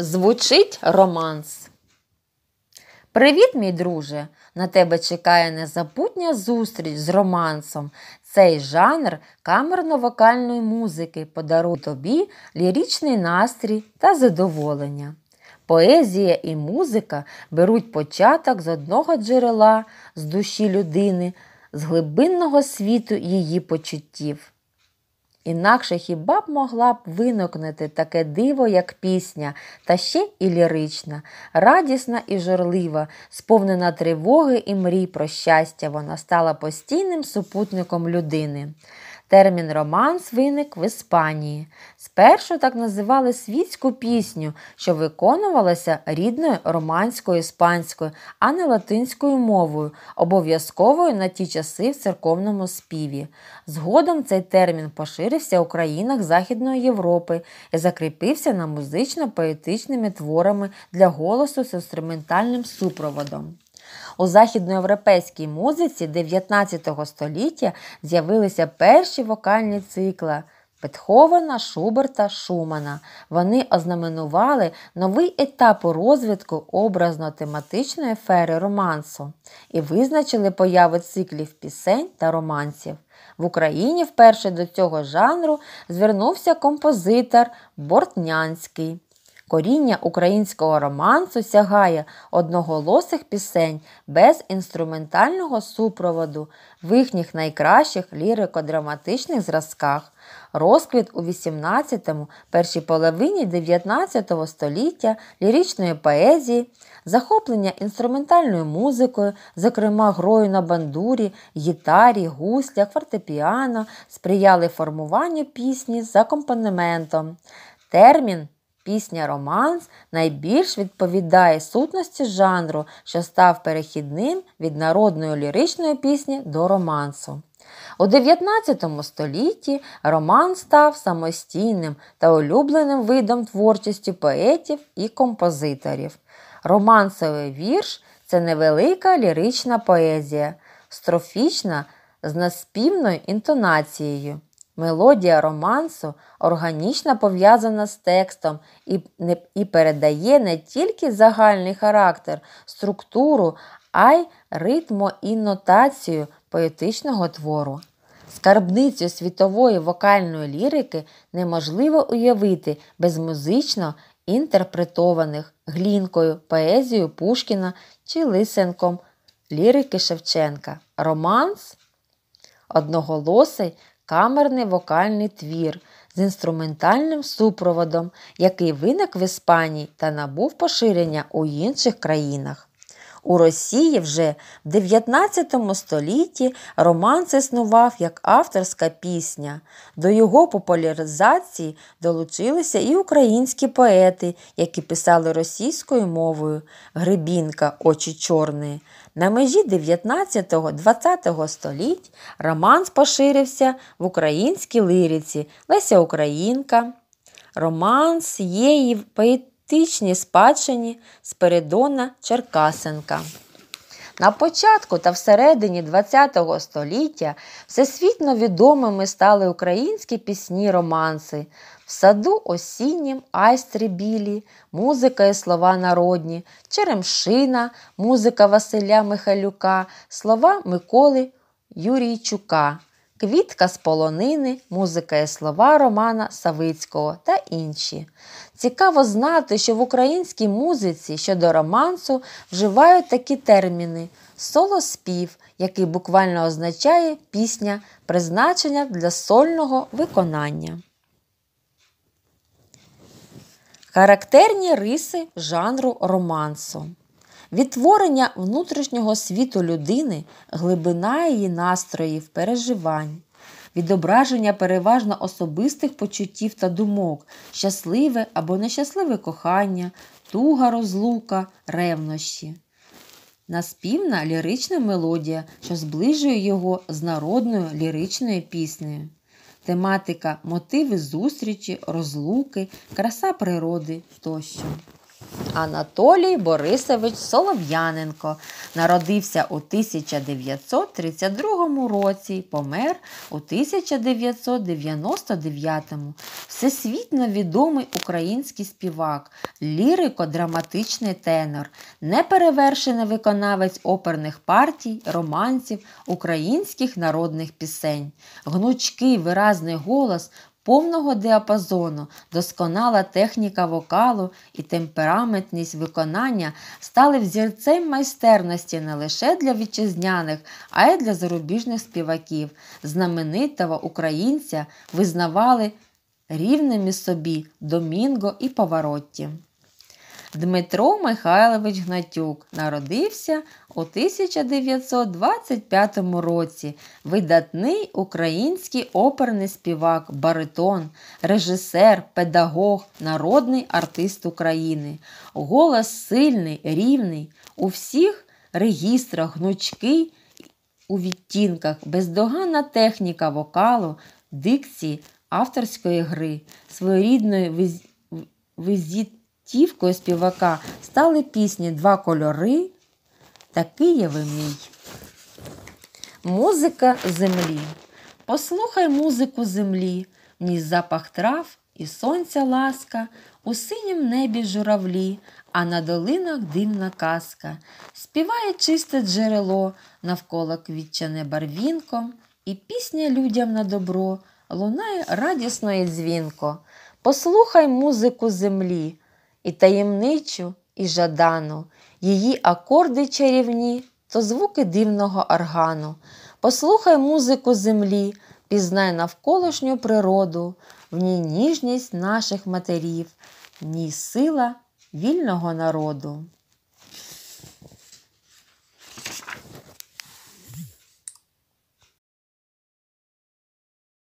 Звучить романс. Привіт, мій друже! На тебе чекає незабутня зустріч з романсом. Цей жанр камерно-вокальної музики подарує тобі лірічний настрій та задоволення. Поезія і музика беруть початок з одного джерела з душі людини, з глибинного світу її почуттів. Інакше хіба б могла б виникнути таке диво, як пісня, та ще і лірична, радісна і журлива, сповнена тривоги і мрій про щастя, вона стала постійним супутником людини. Термін романс виник в Іспанії. Спершу так називали світську пісню, що виконувалася рідною романською іспанською, а не латинською мовою, обов'язковою на ті часи в церковному співі. Згодом цей термін поширився у країнах Західної Європи і закріпився на музично-поетичними творами для голосу з інструментальним супроводом. У західноєвропейській музиці 19 століття з'явилися перші вокальні цикли. Петхована, Шуберта, Шумана. Вони ознаменували новий етап у розвитку образно-тематичної фери романсу і визначили появи циклів пісень та романсів. В Україні вперше до цього жанру звернувся композитор Бортнянський. Коріння українського романсу сягає одноголосих пісень без інструментального супроводу в їхніх найкращих лірико-драматичних зразках. Розквіт у 18, першій половині 19 століття ліричної поезії, захоплення інструментальною музикою, зокрема грою на бандурі, гітарі, гуслях, фортепіано, сприяли формуванню пісні з акомпанементом. Термін Пісня Романс найбільш відповідає сутності жанру, що став перехідним від народної ліричної пісні до романсу. У 19 столітті роман став самостійним та улюбленим видом творчості поетів і композиторів. Романсовий вірш це невелика лірична поезія, строфічна з наспівною інтонацією. Мелодія романсу органічно пов'язана з текстом і і передає не тільки загальний характер, структуру, а й ритмо і нотацію поетичного твору. Скарбницю світової вокальної лірики неможливо уявити без музично інтерпретованих глінкою, поезією Пушкіна чи Лисенком лірики Шевченка. Романс. Одноголосий камерний вокальний твір з інструментальним супроводом, який виник в Іспанії та набув поширення у інших країнах. У Росії вже в 19 столітті романс існував як авторська пісня. До його популяризації долучилися і українські поети, які писали російською мовою Грибінка Очі чорні. На межі 19-20 століть романс поширився в українській лириці Леся Українка. Романс є і поет міфічній спадщині Спиридона Черкасенка. На початку та всередині ХХ століття всесвітно відомими стали українські пісні романси, в саду осіннім айстри білі, музика і слова народні, Черемшина, музика Василя Михайлюка, слова Миколи Юрійчука. Квітка з полонини, музика і слова Романа Савицького та інші. Цікаво знати, що в українській музиці щодо романсу вживають такі терміни солоспів, який буквально означає пісня, призначення для сольного виконання. Характерні риси жанру романсу. Відтворення внутрішнього світу людини, глибина її настроїв, переживань, відображення переважно особистих почуттів та думок, щасливе або нещасливе кохання, туга розлука, ревнощі. Наспівна лірична мелодія, що зближує його з народною ліричною піснею. Тематика мотиви зустрічі, розлуки, краса природи тощо. Анатолій Борисович Солов'яненко народився у 1932 році, помер у 1999. Всесвітньо відомий український співак, лірико-драматичний тенор, неперевершений виконавець оперних партій, романців, українських народних пісень, гнучкий виразний голос повного діапазону, досконала техніка вокалу і темпераментність виконання стали взірцем майстерності не лише для вітчизняних, а й для зарубіжних співаків. Знаменитого українця визнавали рівними собі Домінго і Поворотті. Дмитро Михайлович Гнатюк народився у 1925 році. Видатний український оперний співак, баритон, режисер, педагог, народний артист України. Голос сильний, рівний. У всіх регістрах гнучкий у відтінках, бездоганна техніка вокалу, дикції, авторської гри, своєрідної візит. Виз... Тівкою співака стали пісні Два кольори. та я мій. Музика землі. Послухай музику землі, в ній запах трав і сонця ласка, у синім небі журавлі, а на долинах дивна казка. Співає чисте джерело, навколо квітчане барвінком, і пісня людям на добро лунає радісно і дзвінко. Послухай музику землі і таємничу, і жадану, її акорди чарівні то звуки дивного органу. Послухай музику землі, пізнай навколишню природу, в ній ніжність наших матерів, в ній сила вільного народу.